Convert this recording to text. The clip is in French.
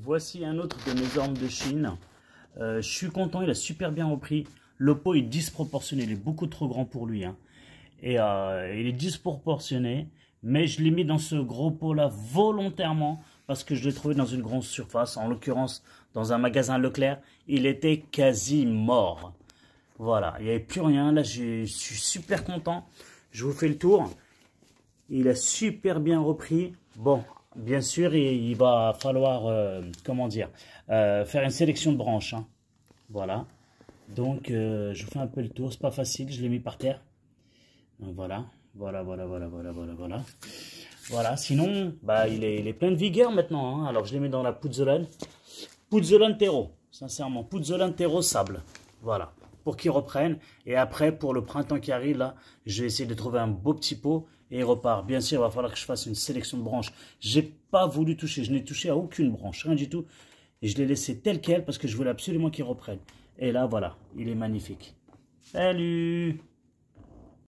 Voici un autre de mes ormes de Chine. Euh, je suis content, il a super bien repris. Le pot est disproportionné, il est beaucoup trop grand pour lui. Hein. Et euh, il est disproportionné, mais je l'ai mis dans ce gros pot-là volontairement parce que je l'ai trouvé dans une grande surface, en l'occurrence dans un magasin Leclerc. Il était quasi mort. Voilà, il n'y avait plus rien. Là, je suis super content. Je vous fais le tour. Il a super bien repris. Bon, bien sûr, il, va falloir, euh, comment dire, euh, faire une sélection de branches. Hein. Voilà. Donc, euh, je fais un peu le tour. C'est pas facile, je l'ai mis par terre. voilà. Voilà, voilà, voilà, voilà, voilà, voilà. Voilà, sinon, bah, il, est, plein de vigueur maintenant. Hein. Alors, je l'ai mis dans la Puzzolane. Puzzolane terreau, sincèrement. Puzzolane terreau sable. Voilà pour reprenne reprennent. Et après, pour le printemps qui arrive, là, je vais essayer de trouver un beau petit pot et il repart. Bien sûr, il va falloir que je fasse une sélection de branches. J'ai pas voulu toucher, je n'ai touché à aucune branche, rien du tout. Et je l'ai laissé tel quel parce que je voulais absolument qu'il reprenne. Et là, voilà, il est magnifique. Salut